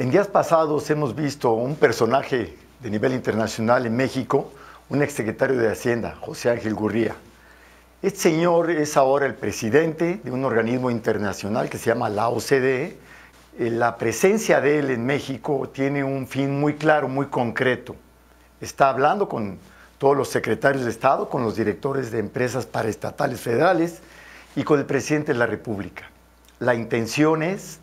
En días pasados hemos visto un personaje de nivel internacional en México, un exsecretario de Hacienda, José Ángel Gurría. Este señor es ahora el presidente de un organismo internacional que se llama la OCDE. Eh, la presencia de él en México tiene un fin muy claro, muy concreto. Está hablando con todos los secretarios de Estado, con los directores de empresas paraestatales federales y con el presidente de la República. La intención es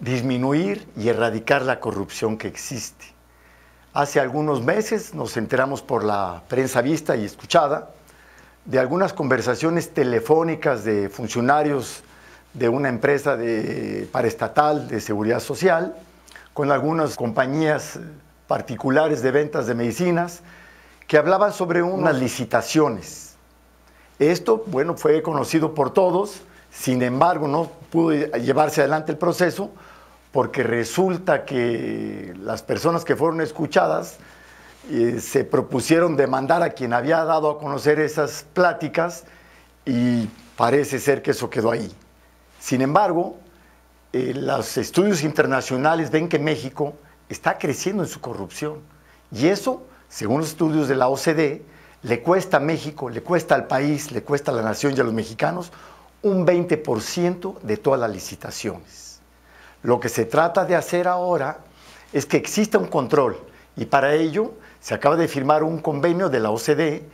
disminuir y erradicar la corrupción que existe. Hace algunos meses nos enteramos por la prensa vista y escuchada de algunas conversaciones telefónicas de funcionarios de una empresa de, paraestatal de seguridad social con algunas compañías particulares de ventas de medicinas que hablaban sobre unas licitaciones. Esto, bueno, fue conocido por todos, sin embargo, no pudo llevarse adelante el proceso porque resulta que las personas que fueron escuchadas eh, se propusieron demandar a quien había dado a conocer esas pláticas y parece ser que eso quedó ahí. Sin embargo, eh, los estudios internacionales ven que México está creciendo en su corrupción y eso, según los estudios de la OCDE, le cuesta a México, le cuesta al país, le cuesta a la nación y a los mexicanos un 20% de todas las licitaciones. Lo que se trata de hacer ahora es que exista un control y para ello se acaba de firmar un convenio de la OCDE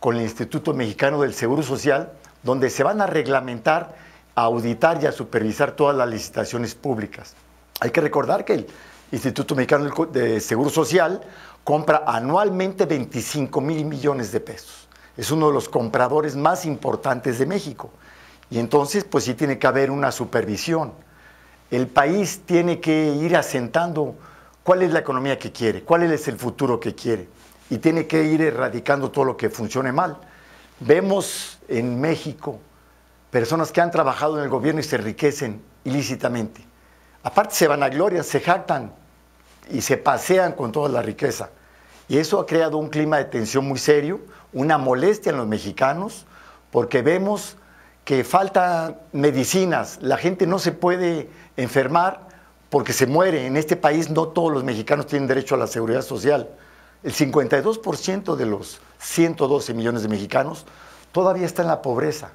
con el Instituto Mexicano del Seguro Social, donde se van a reglamentar, a auditar y a supervisar todas las licitaciones públicas. Hay que recordar que el Instituto Mexicano del Seguro Social compra anualmente 25 mil millones de pesos. Es uno de los compradores más importantes de México. Y entonces, pues sí tiene que haber una supervisión el país tiene que ir asentando cuál es la economía que quiere, cuál es el futuro que quiere y tiene que ir erradicando todo lo que funcione mal. Vemos en México personas que han trabajado en el gobierno y se enriquecen ilícitamente. Aparte se van a gloria, se jactan y se pasean con toda la riqueza. Y eso ha creado un clima de tensión muy serio, una molestia en los mexicanos, porque vemos que falta medicinas, la gente no se puede enfermar porque se muere. En este país no todos los mexicanos tienen derecho a la seguridad social. El 52% de los 112 millones de mexicanos todavía está en la pobreza.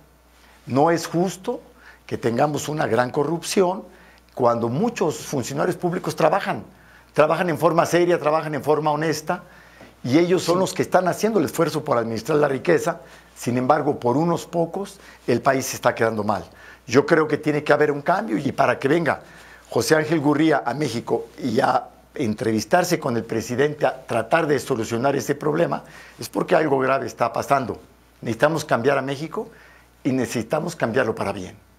No es justo que tengamos una gran corrupción cuando muchos funcionarios públicos trabajan, trabajan en forma seria, trabajan en forma honesta, y ellos son los que están haciendo el esfuerzo por administrar la riqueza. Sin embargo, por unos pocos, el país se está quedando mal. Yo creo que tiene que haber un cambio y para que venga José Ángel Gurría a México y a entrevistarse con el presidente a tratar de solucionar ese problema, es porque algo grave está pasando. Necesitamos cambiar a México y necesitamos cambiarlo para bien.